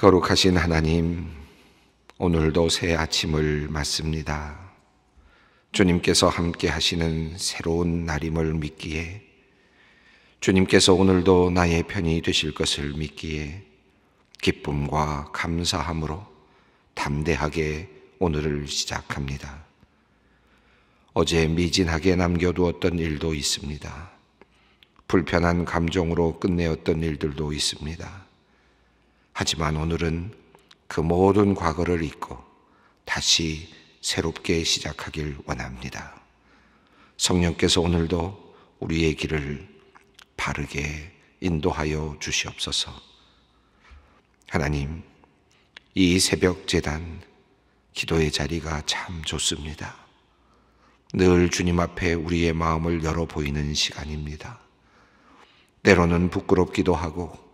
거룩하신 하나님, 오늘도 새 아침을 맞습니다. 주님께서 함께 하시는 새로운 날임을 믿기에, 주님께서 오늘도 나의 편이 되실 것을 믿기에, 기쁨과 감사함으로 담대하게 오늘을 시작합니다. 어제 미진하게 남겨두었던 일도 있습니다. 불편한 감정으로 끝내었던 일들도 있습니다. 하지만 오늘은 그 모든 과거를 잊고 다시 새롭게 시작하길 원합니다. 성령께서 오늘도 우리의 길을 바르게 인도하여 주시옵소서. 하나님, 이 새벽 재단 기도의 자리가 참 좋습니다. 늘 주님 앞에 우리의 마음을 열어 보이는 시간입니다. 때로는 부끄럽기도 하고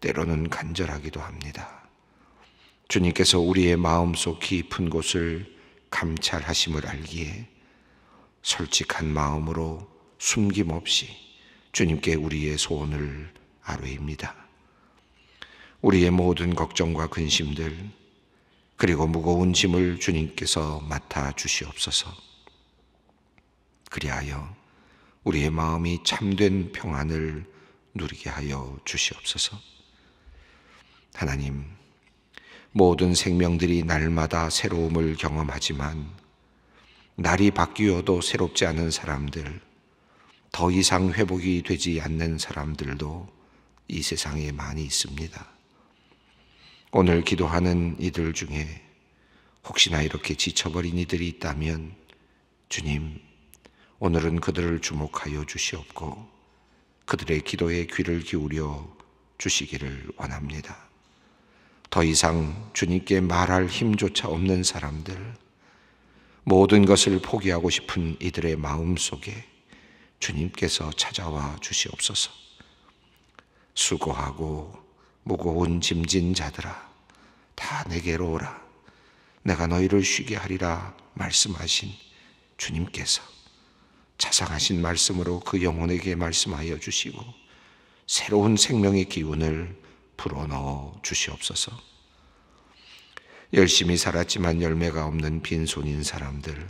때로는 간절하기도 합니다. 주님께서 우리의 마음속 깊은 곳을 감찰하심을 알기에 솔직한 마음으로 숨김없이 주님께 우리의 소원을 아뢰입니다. 우리의 모든 걱정과 근심들 그리고 무거운 짐을 주님께서 맡아 주시옵소서. 그리하여 우리의 마음이 참된 평안을 누리게 하여 주시옵소서. 하나님, 모든 생명들이 날마다 새로움을 경험하지만 날이 바뀌어도 새롭지 않은 사람들, 더 이상 회복이 되지 않는 사람들도 이 세상에 많이 있습니다. 오늘 기도하는 이들 중에 혹시나 이렇게 지쳐버린 이들이 있다면 주님, 오늘은 그들을 주목하여 주시옵고 그들의 기도에 귀를 기울여 주시기를 원합니다. 더 이상 주님께 말할 힘조차 없는 사람들, 모든 것을 포기하고 싶은 이들의 마음 속에 주님께서 찾아와 주시옵소서. 수고하고 무거운 짐진 자들아, 다 내게로 오라. 내가 너희를 쉬게 하리라 말씀하신 주님께서 자상하신 말씀으로 그 영혼에게 말씀하여 주시고 새로운 생명의 기운을 불어 넣어 주시옵소서. 열심히 살았지만 열매가 없는 빈손인 사람들,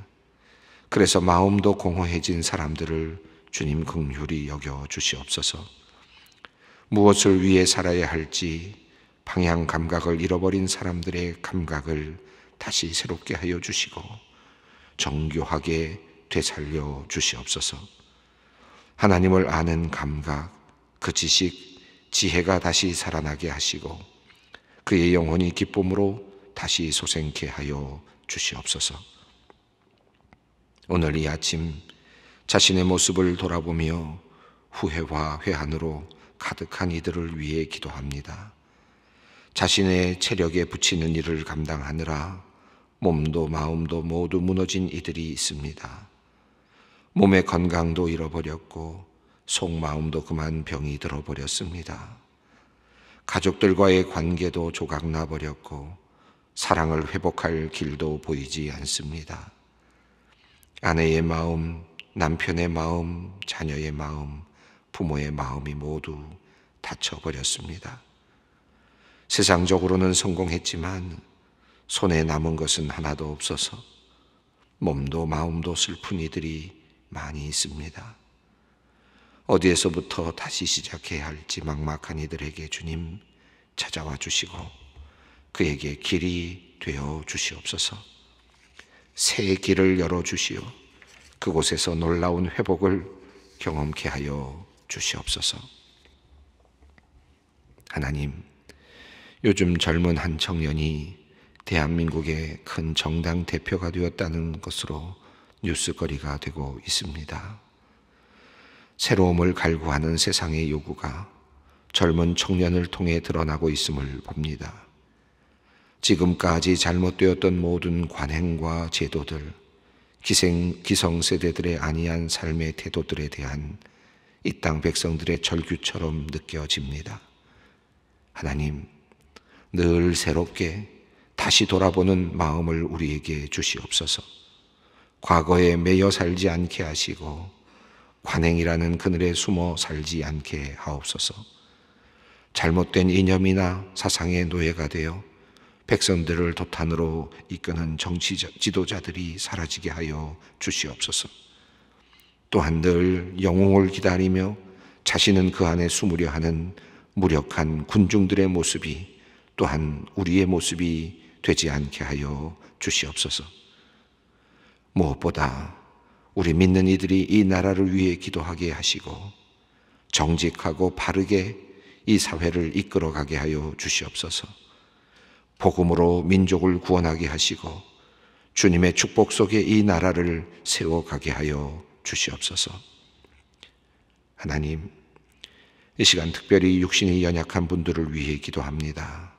그래서 마음도 공허해진 사람들을 주님 긍휼히 여겨 주시옵소서. 무엇을 위해 살아야 할지 방향 감각을 잃어버린 사람들의 감각을 다시 새롭게 하여 주시고 정교하게 되살려 주시옵소서. 하나님을 아는 감각, 그 지식, 지혜가 다시 살아나게 하시고 그의 영혼이 기쁨으로 다시 소생케 하여 주시옵소서. 오늘 이 아침 자신의 모습을 돌아보며 후회와 회한으로 가득한 이들을 위해 기도합니다. 자신의 체력에 붙이는 일을 감당하느라 몸도 마음도 모두 무너진 이들이 있습니다. 몸의 건강도 잃어버렸고 속마음도 그만 병이 들어버렸습니다. 가족들과의 관계도 조각나 버렸고 사랑을 회복할 길도 보이지 않습니다. 아내의 마음, 남편의 마음, 자녀의 마음, 부모의 마음이 모두 다쳐버렸습니다. 세상적으로는 성공했지만 손에 남은 것은 하나도 없어서 몸도 마음도 슬픈 이들이 많이 있습니다. 어디에서부터 다시 시작해야 할지 막막한 이들에게 주님 찾아와 주시고 그에게 길이 되어 주시옵소서. 새 길을 열어 주시오. 그곳에서 놀라운 회복을 경험케 하여 주시옵소서. 하나님, 요즘 젊은 한 청년이 대한민국의 큰 정당 대표가 되었다는 것으로 뉴스거리가 되고 있습니다. 새로움을 갈구하는 세상의 요구가 젊은 청년을 통해 드러나고 있음을 봅니다. 지금까지 잘못되었던 모든 관행과 제도들, 기생, 기성세대들의 아니한 삶의 태도들에 대한 이 땅 백성들의 절규처럼 느껴집니다. 하나님, 늘 새롭게 다시 돌아보는 마음을 우리에게 주시옵소서. 과거에 매여 살지 않게 하시고 관행이라는 그늘에 숨어 살지 않게 하옵소서. 잘못된 이념이나 사상의 노예가 되어 백성들을 도탄으로 이끄는 정치 지도자들이 사라지게 하여 주시옵소서. 또한 늘 영웅을 기다리며 자신은 그 안에 숨으려 하는 무력한 군중들의 모습이 또한 우리의 모습이 되지 않게 하여 주시옵소서. 무엇보다 우리 믿는 이들이 이 나라를 위해 기도하게 하시고 정직하고 바르게 이 사회를 이끌어가게 하여 주시옵소서. 복음으로 민족을 구원하게 하시고 주님의 축복 속에 이 나라를 세워가게 하여 주시옵소서. 하나님, 이 시간 특별히 육신이 연약한 분들을 위해 기도합니다.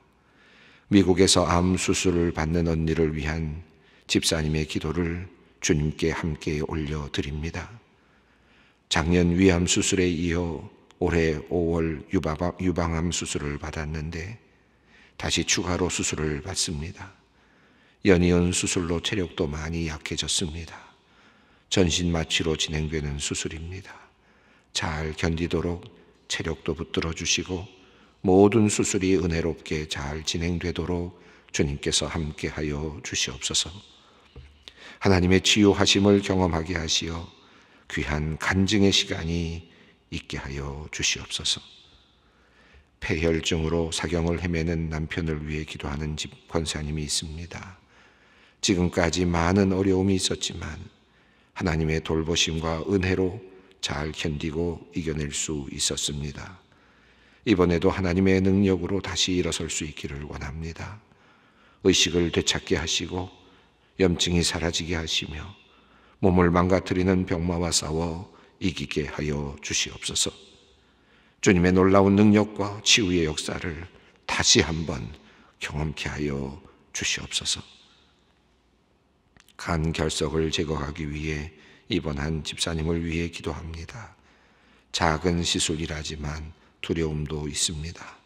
미국에서 암 수술을 받는 언니를 위한 집사님의 기도를 주님께 함께 올려드립니다. 작년 위암 수술에 이어 올해 5월 유방암 수술을 받았는데 다시 추가로 수술을 받습니다. 연이은 수술로 체력도 많이 약해졌습니다. 전신 마취로 진행되는 수술입니다. 잘 견디도록 체력도 붙들어 주시고 모든 수술이 은혜롭게 잘 진행되도록 주님께서 함께하여 주시옵소서. 하나님의 치유하심을 경험하게 하시어 귀한 간증의 시간이 있게 하여 주시옵소서. 폐혈증으로 사경을 헤매는 남편을 위해 기도하는 집 권사님이 있습니다. 지금까지 많은 어려움이 있었지만 하나님의 돌보심과 은혜로 잘 견디고 이겨낼 수 있었습니다. 이번에도 하나님의 능력으로 다시 일어설 수 있기를 원합니다. 의식을 되찾게 하시고 염증이 사라지게 하시며 몸을 망가뜨리는 병마와 싸워 이기게 하여 주시옵소서. 주님의 놀라운 능력과 치유의 역사를 다시 한번 경험케 하여 주시옵소서. 간 결석을 제거하기 위해 입원한 집사님을 위해 기도합니다. 작은 시술이라지만 두려움도 있습니다.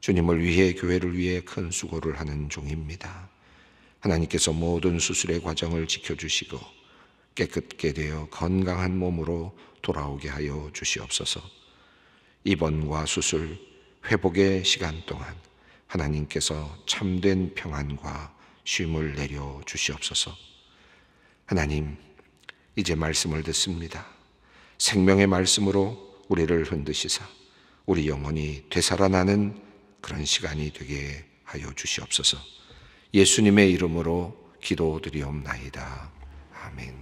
주님을 위해 교회를 위해 큰 수고를 하는 종입니다. 하나님께서 모든 수술의 과정을 지켜주시고 깨끗게 되어 건강한 몸으로 돌아오게 하여 주시옵소서. 입원과 수술, 회복의 시간 동안 하나님께서 참된 평안과 쉼을 내려 주시옵소서. 하나님, 이제 말씀을 듣습니다. 생명의 말씀으로 우리를 흔드시사 우리 영혼이 되살아나는 그런 시간이 되게 하여 주시옵소서. 예수님의 이름으로 기도드리옵나이다. 아멘.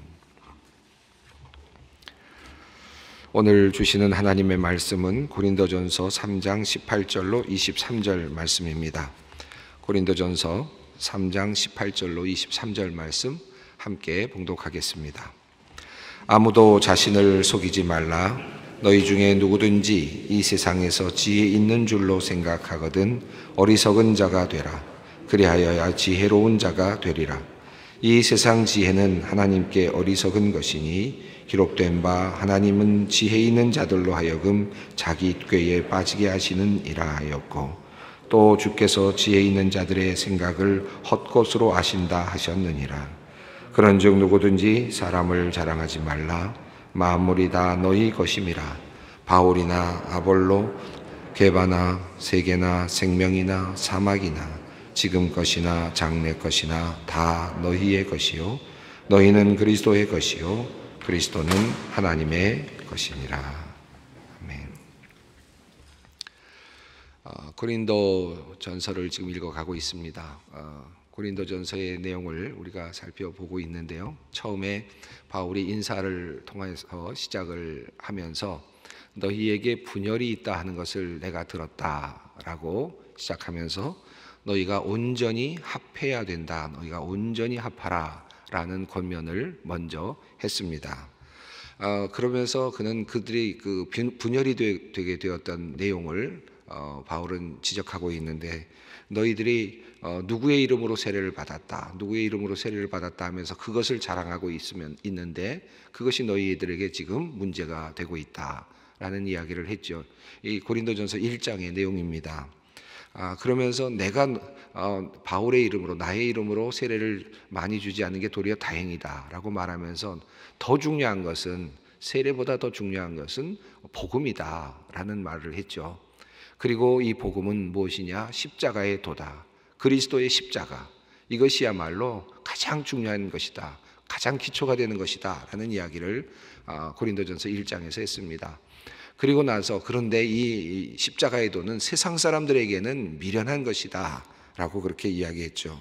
오늘 주시는 하나님의 말씀은 고린도전서 3장 18절로 23절 말씀입니다. 고린도전서 3장 18절로 23절 말씀 함께 봉독하겠습니다. 아무도 자신을 속이지 말라. 너희 중에 누구든지 이 세상에서 지혜 있는 줄로 생각하거든 어리석은 자가 되라. 그리하여야 지혜로운 자가 되리라. 이 세상 지혜는 하나님께 어리석은 것이니 기록된 바 하나님은 지혜 있는 자들로 하여금 자기 꾀에 빠지게 하시는 이라 하였고 또 주께서 지혜 있는 자들의 생각을 헛것으로 아신다 하셨느니라. 그런즉 누구든지 사람을 자랑하지 말라 만물이 다 너희 것임이라 바울이나 아볼로 개바나 세계나 생명이나 사막이나 지금 것이나 장래 것이나 다 너희의 것이요 너희는 그리스도의 것이요 그리스도는 하나님의 것이니라. 아멘. 어, 고린도 전서를 지금 읽어가고 있습니다. 어, 고린도 전서의 내용을 우리가 살펴보고 있는데요. 처음에 바울이 인사를 통해서 시작을 하면서 너희에게 분열이 있다 하는 것을 내가 들었다라고 시작하면서 너희가 온전히 합해야 된다. 너희가 온전히 합하라. 라는 권면을 먼저 했습니다. 어, 그러면서 그는 그들이 그 분열이 되게 되었던 내용을 어, 바울은 지적하고 있는데 너희들이 어, 누구의 이름으로 세례를 받았다, 누구의 이름으로 세례를 받았다 하면서 그것을 자랑하고 있으면 있는데 그것이 너희들에게 지금 문제가 되고 있다라는 이야기를 했죠. 이 고린도전서 1장의 내용입니다. 아, 그러면서 내가 어, 바울의 이름으로 나의 이름으로 세례를 많이 주지 않는 게 도리어 다행이다라고 말하면서 더 중요한 것은 세례보다 더 중요한 것은 복음이다라는 말을 했죠. 그리고 이 복음은 무엇이냐? 십자가의 도다. 그리스도의 십자가. 이것이야말로 가장 중요한 것이다. 가장 기초가 되는 것이다. 라는 이야기를 아, 고린도전서 1장에서 했습니다. 그리고 나서 그런데 이 십자가의 도는 세상 사람들에게는 미련한 것이다. 라고 그렇게 이야기했죠.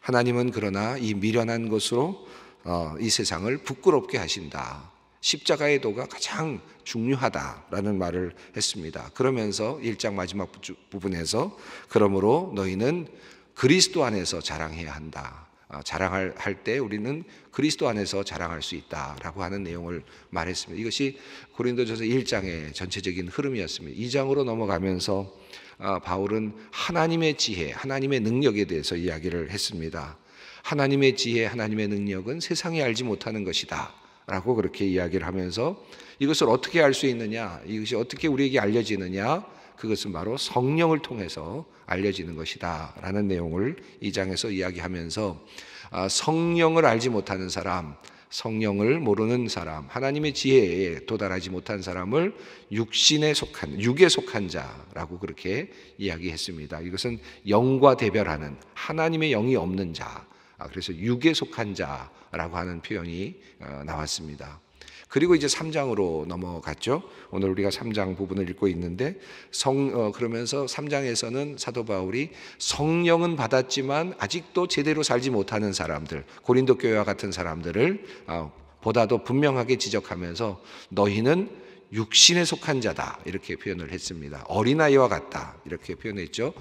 하나님은 그러나 이 미련한 것으로 어, 이 세상을 부끄럽게 하신다. 십자가의 도가 가장 중요하다라는 말을 했습니다. 그러면서 1장 마지막 부분에서 그러므로 너희는 그리스도 안에서 자랑해야 한다. 아, 자랑할 할때 우리는 그리스도 안에서 자랑할 수 있다라고 하는 내용을 말했습니다. 이것이 고린도전서 1장의 전체적인 흐름이었습니다. 2장으로 넘어가면서 아, 바울은 하나님의 지혜, 하나님의 능력에 대해서 이야기를 했습니다. 하나님의 지혜, 하나님의 능력은 세상이 알지 못하는 것이다. 라고 그렇게 이야기를 하면서 이것을 어떻게 알 수 있느냐, 이것이 어떻게 우리에게 알려지느냐, 그것은 바로 성령을 통해서 알려지는 것이다. 라는 내용을 이 장에서 이야기하면서 아, 성령을 알지 못하는 사람, 성령을 모르는 사람, 하나님의 지혜에 도달하지 못한 사람을 육신에 속한, 육에 속한 자라고 그렇게 이야기했습니다. 이것은 영과 대별하는 하나님의 영이 없는 자, 아, 그래서 육에 속한 자라고 하는 표현이 어, 나왔습니다. 그리고 이제 3장으로 넘어갔죠. 오늘 우리가 3장 부분을 읽고 있는데 성 어, 그러면서 3장에서는 사도 바울이 성령은 받았지만 아직도 제대로 살지 못하는 사람들, 고린도 교회와 같은 사람들을 어, 아, 보다도 분명하게 지적하면서 너희는 육신에 속한 자다 이렇게 표현을 했습니다. 어린아이와 같다 이렇게 표현했죠.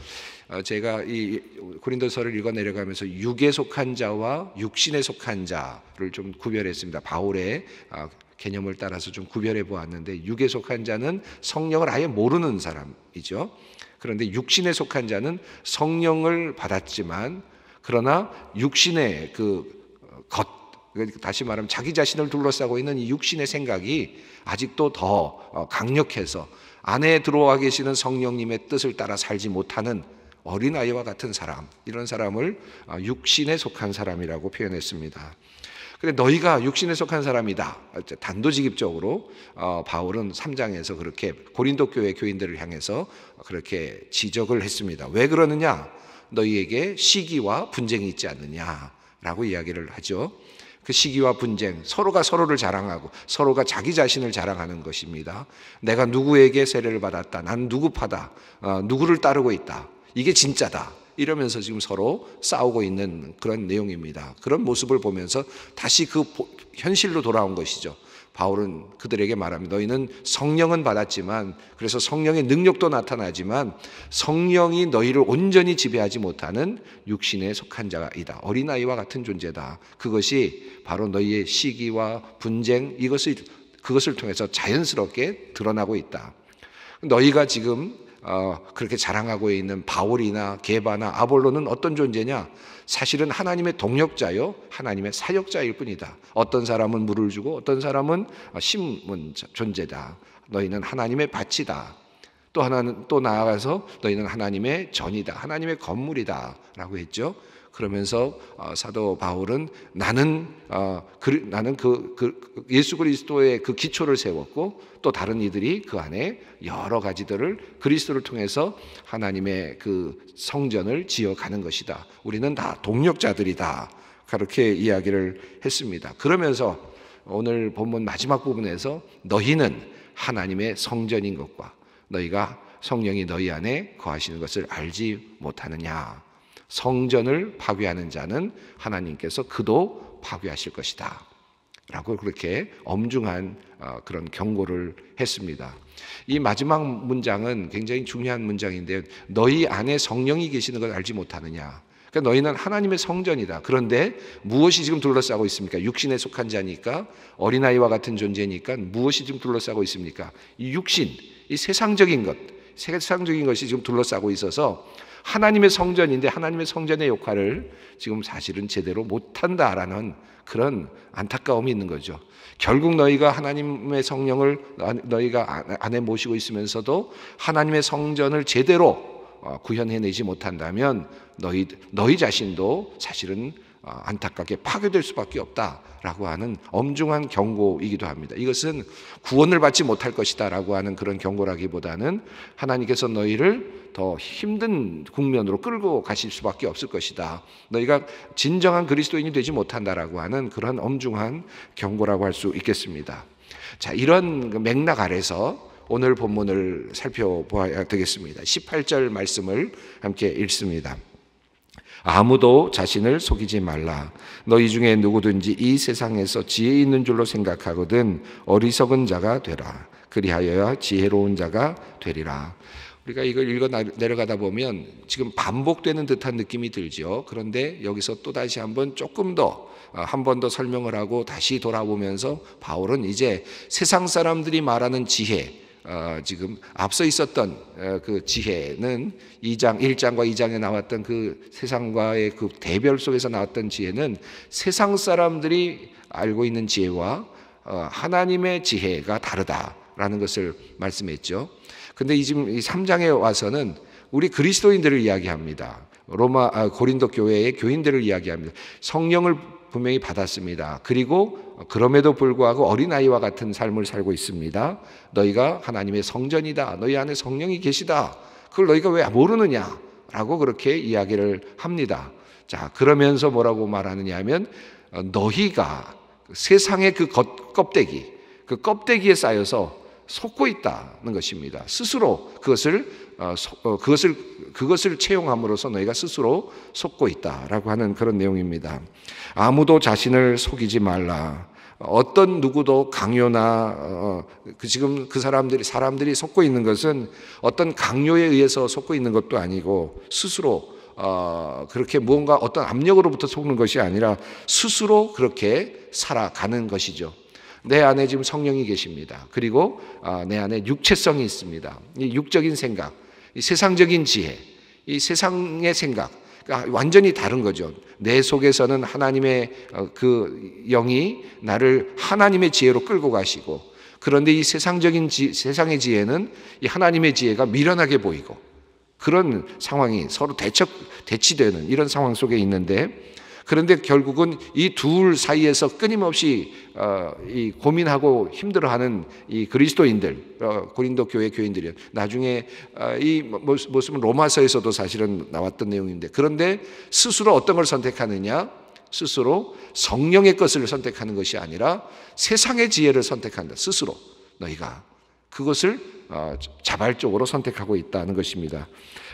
어, 제가 이 고린도서를 읽어 내려가면서 육에 속한 자와 육신에 속한 자를 좀 구별했습니다. 바울의 아, 개념을 따라서 좀 구별해 보았는데 육에 속한 자는 성령을 아예 모르는 사람이죠. 그런데 육신에 속한 자는 성령을 받았지만 그러나 육신의 그 것, 어, 그러니까 다시 말하면 자기 자신을 둘러싸고 있는 이 육신의 생각이 아직도 더 어, 강력해서 안에 들어와 계시는 성령님의 뜻을 따라 살지 못하는 어린아이와 같은 사람, 이런 사람을 아, 육신에 속한 사람이라고 표현했습니다. 근데 너희가 육신에 속한 사람이다. 단도직입적으로 어, 바울은 3장에서 그렇게 고린도 교회 교인들을 향해서 그렇게 지적을 했습니다. 왜 그러느냐? 너희에게 시기와 분쟁이 있지 않느냐라고 이야기를 하죠. 그 시기와 분쟁, 서로가 서로를 자랑하고 서로가 자기 자신을 자랑하는 것입니다. 내가 누구에게 세례를 받았다. 난 누구파다. 어, 누구를 따르고 있다. 이게 진짜다. 이러면서 지금 서로 싸우고 있는 그런 내용입니다. 그런 모습을 보면서 다시 그 현실로 돌아온 것이죠. 바울은 그들에게 말합니다. 너희는 성령은 받았지만 그래서 성령의 능력도 나타나지만 성령이 너희를 온전히 지배하지 못하는 육신에 속한 자이다. 어린아이와 같은 존재다. 그것이 바로 너희의 시기와 분쟁 이것을 그것을 통해서 자연스럽게 드러나고 있다. 너희가 지금 어, 그렇게 자랑하고 있는 바울이나 게바나 아볼로는 어떤 존재냐? 사실은 하나님의 동역자요, 하나님의 사역자일 뿐이다. 어떤 사람은 물을 주고 어떤 사람은 어, 심은 존재다. 너희는 하나님의 밭이다. 또 하나는 또 나아가서 너희는 하나님의 전이다. 하나님의 건물이다라고 했죠. 그러면서 어, 사도 바울은 나는 어, 그, 나는 그, 그, 그 예수 그리스도의 그 기초를 세웠고 또 다른 이들이 그 안에 여러 가지들을 그리스도를 통해서 하나님의 그 성전을 지어가는 것이다. 우리는 다 동력자들이다. 그렇게 이야기를 했습니다. 그러면서 오늘 본문 마지막 부분에서 너희는 하나님의 성전인 것과 너희가 성령이 너희 안에 거하시는 것을 알지 못하느냐. 성전을 파괴하는 자는 하나님께서 그도 파괴하실 것이다. 라고 그렇게 엄중한 어, 그런 경고를 했습니다. 이 마지막 문장은 굉장히 중요한 문장인데 너희 안에 성령이 계시는 걸 알지 못하느냐. 그러니까 너희는 하나님의 성전이다. 그런데 무엇이 지금 둘러싸고 있습니까? 육신에 속한 자니까 어린아이와 같은 존재니까 무엇이 지금 둘러싸고 있습니까? 이 육신, 이 세상적인 것, 세상적인 것이 지금 둘러싸고 있어서 하나님의 성전인데 하나님의 성전의 역할을 지금 사실은 제대로 못한다라는 그런 안타까움이 있는 거죠. 결국 너희가 하나님의 성령을 너희가 안에 모시고 있으면서도 하나님의 성전을 제대로 어, 구현해내지 못한다면 너희, 너희 자신도 사실은 아, 안타깝게 파괴될 수밖에 없다라고 하는 엄중한 경고이기도 합니다. 이것은 구원을 받지 못할 것이다라고 하는 그런 경고라기보다는 하나님께서 너희를 더 힘든 국면으로 끌고 가실 수밖에 없을 것이다. 너희가 진정한 그리스도인이 되지 못한다라고 하는 그런 엄중한 경고라고 할 수 있겠습니다. 자, 이런 그 맥락 아래서 오늘 본문을 살펴보야 되겠습니다. 18절 말씀을 함께 읽습니다. 아무도 자신을 속이지 말라. 너희 중에 누구든지 이 세상에서 지혜 있는 줄로 생각하거든 어리석은 자가 되라. 그리하여야 지혜로운 자가 되리라. 우리가 이걸 읽어 내려가다 보면 지금 반복되는 듯한 느낌이 들죠. 그런데 여기서 또 다시 한 번 조금 더 한 번더 아, 설명을 하고 다시 돌아보면서 바울은 이제 세상 사람들이 말하는 지혜 어, 지금 앞서 있었던 어, 그 지혜는 2장 1장과 2장에 나왔던 그 세상과의 그 대별 속에서 나왔던 지혜는 세상 사람들이 알고 있는 지혜와 어, 하나님의 지혜가 다르다라는 것을 말씀했죠. 근데 지금 이 3장에 와서는 우리 그리스도인들을 이야기합니다. 로마 아, 고린도 교회의 교인들을 이야기합니다. 성령을 분명히 받았습니다. 그리고 그럼에도 불구하고 어린아이와 같은 삶을 살고 있습니다. 너희가 하나님의 성전이다. 너희 안에 성령이 계시다. 그걸 너희가 왜 모르느냐? 라고 그렇게 이야기를 합니다. 자, 그러면서 뭐라고 말하느냐 하면 어, 너희가 그 세상의 그 겉, 껍데기, 그 껍데기에 쌓여서 속고 있다는 것입니다. 스스로 그것을 어, 어, 그것을 그것을 채용함으로써 너희가 스스로 속고 있다라고 하는 그런 내용입니다. 아무도 자신을 속이지 말라. 어떤 누구도 강요나 어, 그 지금 그 사람들이 사람들이 속고 있는 것은 어떤 강요에 의해서 속고 있는 것도 아니고 스스로 그렇게 무언가 어떤 압력으로부터 속는 것이 아니라 스스로 그렇게 살아가는 것이죠. 내 안에 지금 성령이 계십니다. 그리고 아, 내 안에 육체성이 있습니다. 이 육적인 생각, 이 세상적인 지혜, 이 세상의 생각, 그러니까 완전히 다른 거죠. 내 속에서는 하나님의 어, 그 영이 나를 하나님의 지혜로 끌고 가시고, 그런데 이 세상적인 지, 세상의 지혜는 이 하나님의 지혜가 미련하게 보이고, 그런 상황이 서로 대척, 대치되는 이런 상황 속에 있는데, 그런데 결국은 이 둘 사이에서 끊임없이 어, 이 고민하고 힘들어하는 이 그리스도인들, 어, 고린도 교회 교인들이 나중에 어, 이 모습은 로마서에서도 사실은 나왔던 내용인데 그런데 스스로 어떤 걸 선택하느냐? 스스로 성령의 것을 선택하는 것이 아니라 세상의 지혜를 선택한다. 스스로 너희가 그것을 자발적으로 선택하고 있다는 것입니다.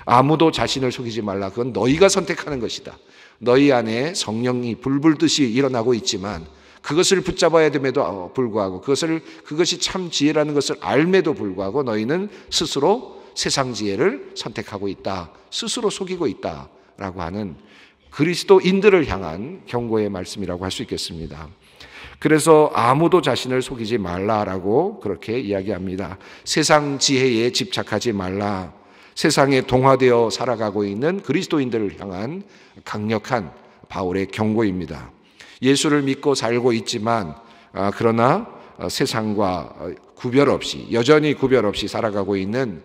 아무도 자신을 속이지 말라. 그건 너희가 선택하는 것이다. 너희 안에 성령이 불불듯이 일어나고 있지만 그것을 붙잡아야 됨에도 불구하고 그것을 그것이 참 지혜라는 것을 알매도 불구하고 너희는 스스로 세상 지혜를 선택하고 있다. 스스로 속이고 있다라고 하는 그리스도인들을 향한 경고의 말씀이라고 할 수 있겠습니다. 그래서 아무도 자신을 속이지 말라라고 그렇게 이야기합니다. 세상 지혜에 집착하지 말라. 세상에 동화되어 살아가고 있는 그리스도인들을 향한 강력한 바울의 경고입니다. 예수를 믿고 살고 있지만 아, 그러나 아, 세상과 아, 구별 없이 여전히 구별 없이 살아가고 있는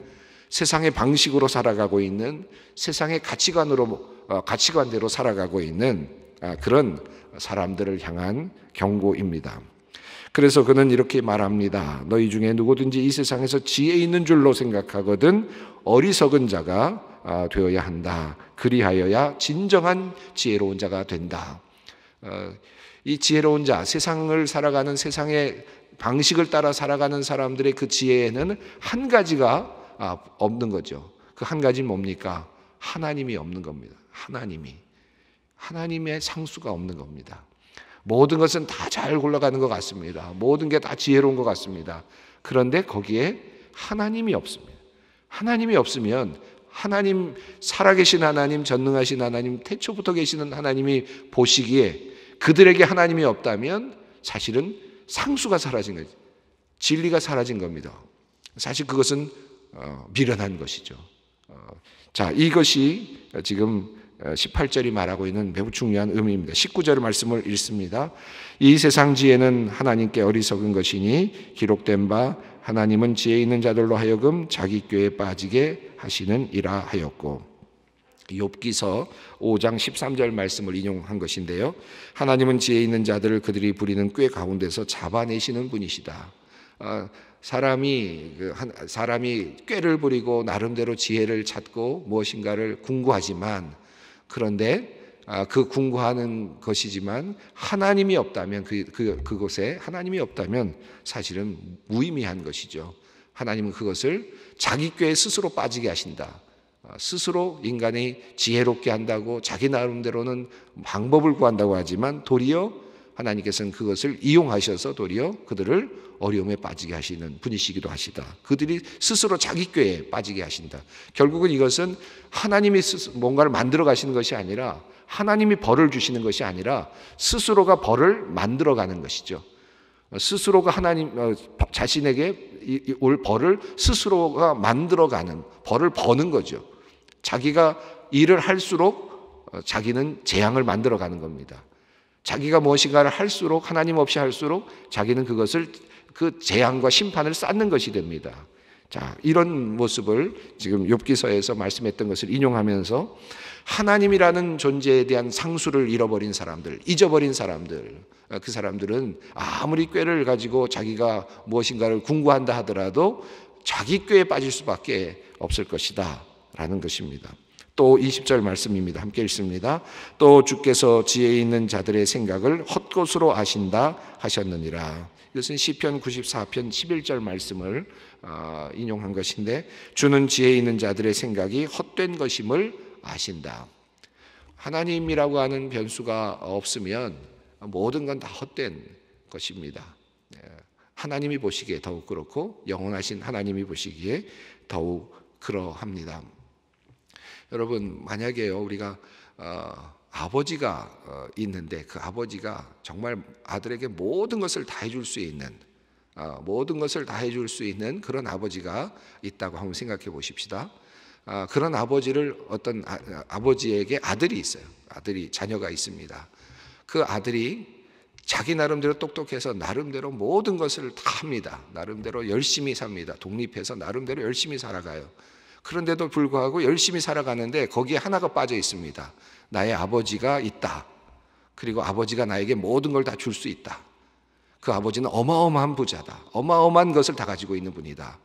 세상의 방식으로 살아가고 있는 세상의 가치관으로 어, 가치관대로 살아가고 있는 그런 사람들을 향한 경고입니다. 그래서 그는 이렇게 말합니다. 너희 중에 누구든지 이 세상에서 지혜 있는 줄로 생각하거든 어리석은 자가 아, 되어야 한다. 그리하여야 진정한 지혜로운 자가 된다. 어, 이 지혜로운 자, 세상을 살아가는 세상의 방식을 따라 살아가는 사람들의 그 지혜에는 한 가지가 아, 없는 거죠. 그 한 가지는 뭡니까? 하나님이 없는 겁니다. 하나님이. 하나님의 상수가 없는 겁니다. 모든 것은 다 잘 굴러가는 것 같습니다. 모든 게 다 지혜로운 것 같습니다. 그런데 거기에 하나님이 없습니다. 하나님이 없으면 하나님 살아계신 하나님 전능하신 하나님 태초부터 계시는 하나님이 보시기에 그들에게 하나님이 없다면 사실은 상수가 사라진 거죠. 진리가 사라진 겁니다. 사실 그것은 어, 미련한 것이죠. 어, 자 이것이 지금 18절이 어, 말하고 있는 매우 중요한 의미입니다. 19절 말씀을 읽습니다. 이 세상 지혜는 하나님께 어리석은 것이니 기록된 바 하나님은 지혜 있는 자들로 하여금 자기 꾀에 빠지게 하시는이라 하였고 욥기서 5장 13절 말씀을 인용한 것인데요. 하나님은 지혜 있는 자들을 그들이 부리는 꾀 가운데서 잡아내시는 분이시다. 아, 사람이 그 사람이 꾀를 부리고 나름대로 지혜를 찾고 무엇인가를 궁구하지만 그런데 아, 그 궁구하는 것이지만 하나님이 없다면 그, 그 그곳에 하나님이 없다면 사실은 무의미한 것이죠. 하나님은 그것을 자기 꾀에 스스로 빠지게 하신다. 아, 스스로 인간이 지혜롭게 한다고 자기 나름대로는 방법을 구한다고 하지만 도리어 하나님께서는 그것을 이용하셔서 도리어 그들을 어려움에 빠지게 하시는 분이시기도 하시다. 그들이 스스로 자기 꾀에 빠지게 하신다. 결국은 이것은 하나님이 뭔가를 만들어 가시는 것이 아니라 하나님이 벌을 주시는 것이 아니라 스스로가 벌을 만들어 가는 것이죠. 스스로가 하나님 어, 자신에게 올 벌을 스스로가 만들어 가는 벌을 버는 거죠. 자기가 일을 할수록 어, 자기는 재앙을 만들어 가는 겁니다. 자기가 무엇인가를 할수록 하나님 없이 할수록 자기는 그것을 그 재앙과 심판을 쌓는 것이 됩니다. 자, 이런 모습을 지금 욥기서에서 말씀했던 것을 인용하면서 하나님이라는 존재에 대한 상수를 잃어버린 사람들, 잊어버린 사람들, 아, 그 사람들은 아무리 꾀를 가지고 자기가 무엇인가를 궁구한다 하더라도 자기 꾀에 빠질 수밖에 없을 것이다. 라는 것입니다. 또 20절 말씀입니다. 함께 읽습니다. 또 주께서 지혜 있는 자들의 생각을 헛것으로 아신다 하셨느니라. 이것은 시편 94편 11절 말씀을 아, 인용한 것인데 주는 지혜 있는 자들의 생각이 헛된 것임을 아신다. 하나님이라고 하는 변수가 없으면 모든 건 다 헛된 것입니다. 예, 하나님이 보시기에 더욱 그렇고 영원하신 하나님이 보시기에 더욱 그러합니다. 여러분 만약에 우리가 어, 아버지가 어, 있는데 그 아버지가 정말 아들에게 모든 것을 다 해줄 수 있는 어, 모든 것을 다 해줄 수 있는 그런 아버지가 있다고 한번 생각해 보십시다. 아, 그런 아버지를 어떤 아, 아버지에게 아들이 있어요. 아들이 자녀가 있습니다. 그 아들이 자기 나름대로 똑똑해서 나름대로 모든 것을 다 합니다. 나름대로 열심히 삽니다. 독립해서 나름대로 열심히 살아가요. 그런데도 불구하고 열심히 살아가는데 거기에 하나가 빠져 있습니다. 나의 아버지가 있다. 그리고 아버지가 나에게 모든 걸 다 줄 수 있다. 그 아버지는 어마어마한 부자다. 어마어마한 것을 다 가지고 있는 분이다.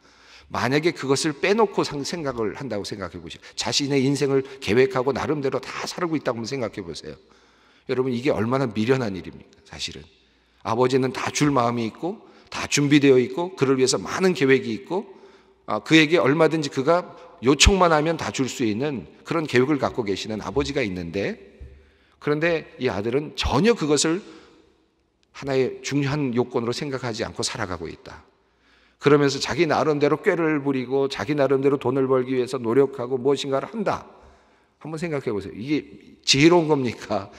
만약에 그것을 빼놓고 생각을 한다고 생각해 보세요. 자신의 인생을 계획하고 나름대로 다 살고 있다고 생각해 보세요. 여러분, 이게 얼마나 미련한 일입니까? 사실은. 아버지는 다 줄 마음이 있고, 다 준비되어 있고, 그를 위해서 많은 계획이 있고, 아, 그에게 얼마든지 그가 요청만 하면 다 줄 수 있는 그런 계획을 갖고 계시는 아버지가 있는데 그런데 이 아들은 전혀 그것을 하나의 중요한 요건으로 생각하지 않고 살아가고 있다. 그러면서 자기 나름대로 꾀를 부리고 자기 나름대로 돈을 벌기 위해서 노력하고 무엇인가를 한다. 한번 생각해 보세요. 이게 지혜로운 겁니까?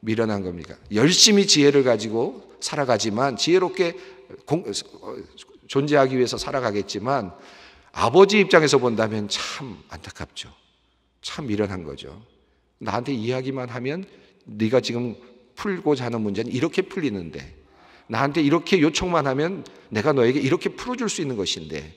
미련한 겁니까? 열심히 지혜를 가지고 살아가지만 지혜롭게 공, 어, 존재하기 위해서 살아가겠지만 아버지 입장에서 본다면 참 안타깝죠. 참 미련한 거죠. 나한테 이야기만 하면 네가 지금 풀고자 하는 문제는 이렇게 풀리는데 나한테 이렇게 요청만 하면 내가 너에게 이렇게 풀어줄 수 있는 것인데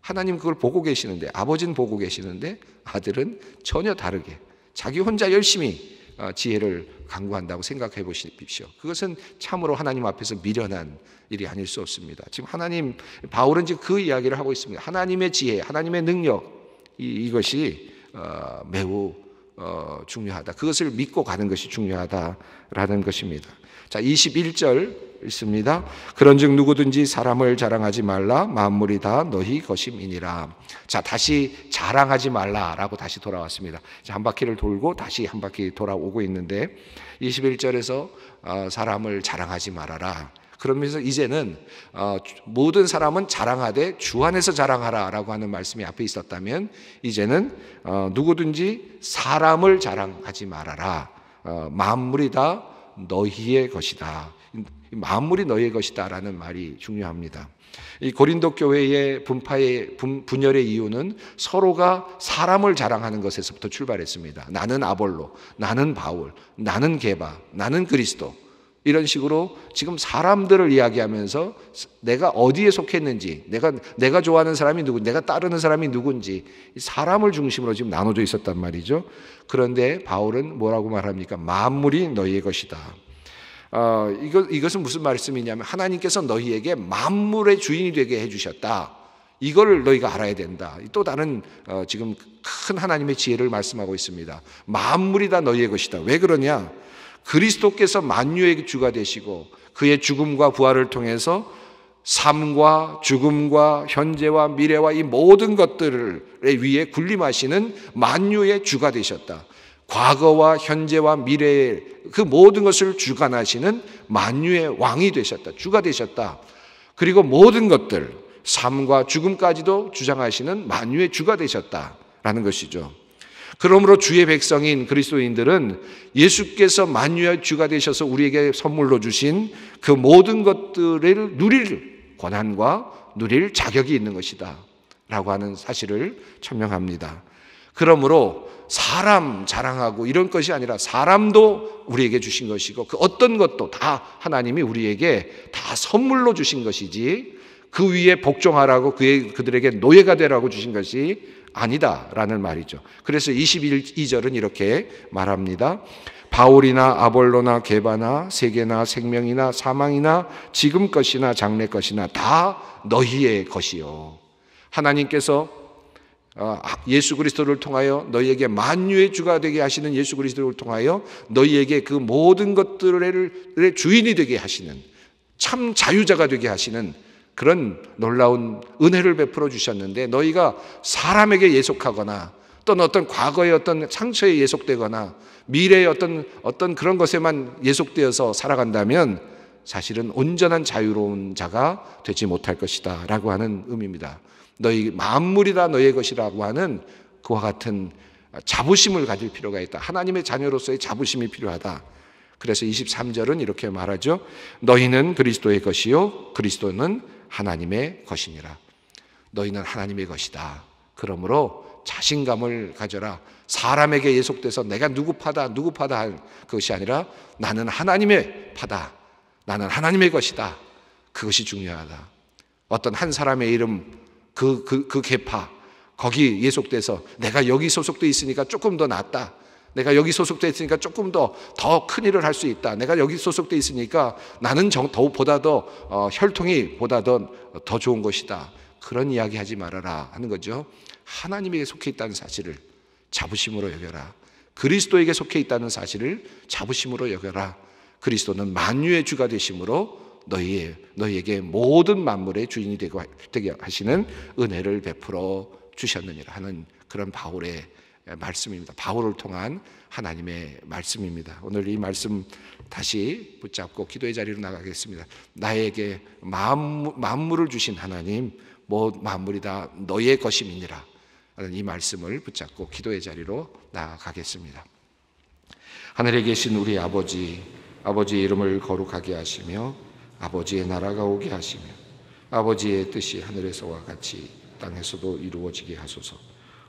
하나님 그걸 보고 계시는데 아버지는 보고 계시는데 아들은 전혀 다르게 자기 혼자 열심히 어, 지혜를 강구한다고 생각해 보십시오. 그것은 참으로 하나님 앞에서 미련한 일이 아닐 수 없습니다. 지금 하나님 바울은 지금 그 이야기를 하고 있습니다. 하나님의 지혜, 하나님의 능력 이, 것이 어, 매우 어, 중요하다. 그것을 믿고 가는 것이 중요하다라는 것입니다. 자, 21절 있습니다. 그런즉 누구든지 사람을 자랑하지 말라 만물이 다 너희 것임이니라. 자, 다시 자랑하지 말라라고 다시 돌아왔습니다. 한 바퀴를 돌고 다시 한 바퀴 돌아오고 있는데 21절에서 아, 사람을 자랑하지 말아라. 그러면서 이제는 아, 모든 사람은 자랑하되 주 안에서 자랑하라라고 하는 말씀이 앞에 있었다면 이제는 어, 누구든지 사람을 자랑하지 말아라. 어, 만물이 다 너희의 것이다. 만물이 너희의 것이다라는 말이 중요합니다. 이 고린도 교회의 분파의 분, 열의 이유는 서로가 사람을 자랑하는 것에서부터 출발했습니다. 나는 아볼로, 나는 바울, 나는 게바, 나는 그리스도. 이런 식으로 지금 사람들을 이야기하면서 내가 어디에 속했는지, 내가, 내가 좋아하는 사람이 누구, 내가 따르는 사람이 누군지, 사람을 중심으로 지금 나눠져 있었단 말이죠. 그런데 바울은 뭐라고 말합니까? 만물이 너희의 것이다. 어, 이거, 이것은 무슨 말씀이냐면 하나님께서 너희에게 만물의 주인이 되게 해주셨다. 이걸 너희가 알아야 된다. 또 다른 어, 지금 큰 하나님의 지혜를 말씀하고 있습니다. 만물이 다 너희의 것이다. 왜 그러냐? 그리스도께서 만유의 주가 되시고 그의 죽음과 부활을 통해서 삶과 죽음과 현재와 미래와 이 모든 것들을 위해 군림하시는 만유의 주가 되셨다. 과거와 현재와 미래의 그 모든 것을 주관하시는 만유의 왕이 되셨다. 주가 되셨다. 그리고 모든 것들, 삶과 죽음까지도 주장하시는 만유의 주가 되셨다라는 것이죠. 그러므로 주의 백성인 그리스도인들은 예수께서 만유의 주가 되셔서 우리에게 선물로 주신 그 모든 것들을 누릴 권한과 누릴 자격이 있는 것이다. 라고 하는 사실을 천명합니다. 그러므로 사람 자랑하고 이런 것이 아니라 사람도 우리에게 주신 것이고 그 어떤 것도 다 하나님이 우리에게 다 선물로 주신 것이지 그 위에 복종하라고 그들에게 노예가 되라고 주신 것이 아니다라는 말이죠. 그래서 22절은 이렇게 말합니다. 바울이나 아볼로나 개바나 세계나 생명이나 사망이나 지금 것이나 장래 것이나 다 너희의 것이요. 하나님께서 아, 예수 그리스도를 통하여 너희에게 만유의 주가 되게 하시는 예수 그리스도를 통하여 너희에게 그 모든 것들의 주인이 되게 하시는 참 자유자가 되게 하시는 그런 놀라운 은혜를 베풀어 주셨는데 너희가 사람에게 예속하거나 또는 어떤 과거의 어떤 상처에 예속되거나 미래의 어떤 어떤 그런 것에만 예속되어서 살아간다면 사실은 온전한 자유로운 자가 되지 못할 것이다라고 하는 의미입니다. 너희 만물이 다 너희의 것이라고 하는 그와 같은 자부심을 가질 필요가 있다. 하나님의 자녀로서의 자부심이 필요하다. 그래서 23절은 이렇게 말하죠. 너희는 그리스도의 것이요 그리스도는 하나님의 것이니라. 너희는 하나님의 것이다. 그러므로 자신감을 가져라. 사람에게 예속돼서 내가 누구 파다, 누구 파다 할 것이 아니라 나는 하나님의 파다. 나는 하나님의 것이다. 그것이 중요하다. 어떤 한 사람의 이름, 그, 그, 그 개파, 거기 예속돼서 내가 여기 소속돼 있으니까 조금 더 낫다. 내가 여기 소속돼 있으니까 조금 더 더 큰 일을 할 수 있다. 내가 여기 소속돼 있으니까 나는 더 보다 더 어, 혈통이 보다 더, 더 좋은 것이다. 그런 이야기 하지 말아라 하는 거죠. 하나님에게 속해 있다는 사실을 자부심으로 여겨라. 그리스도에게 속해 있다는 사실을 자부심으로 여겨라. 그리스도는 만유의 주가 되심으로 너희 너희에게 모든 만물의 주인이 되게 하시는 은혜를 베풀어 주셨느니라 하는 그런 바울의 예, 말씀입니다. 바울을 통한 하나님의 말씀입니다. 오늘 이 말씀 다시 붙잡고 기도의 자리로 나가겠습니다. 나에게 만 만물을 주신 하나님, 뭐 만물이 다 너의 것임이니라. 이 말씀을 붙잡고 기도의 자리로 나가겠습니다. 하늘에 계신 우리 아버지, 아버지 이름을 거룩하게 하시며 아버지의 나라가 오게 하시며 아버지의 뜻이 하늘에서와 같이 땅에서도 이루어지게 하소서.